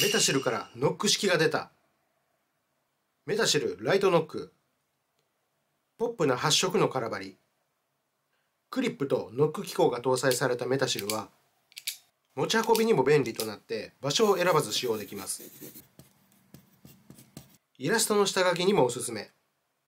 メタシルからノック式が出た。メタシルライトノック。ポップな発色の空張り。クリップとノック機構が搭載されたメタシルは、持ち運びにも便利となって場所を選ばず使用できます。イラストの下書きにもおすすめ。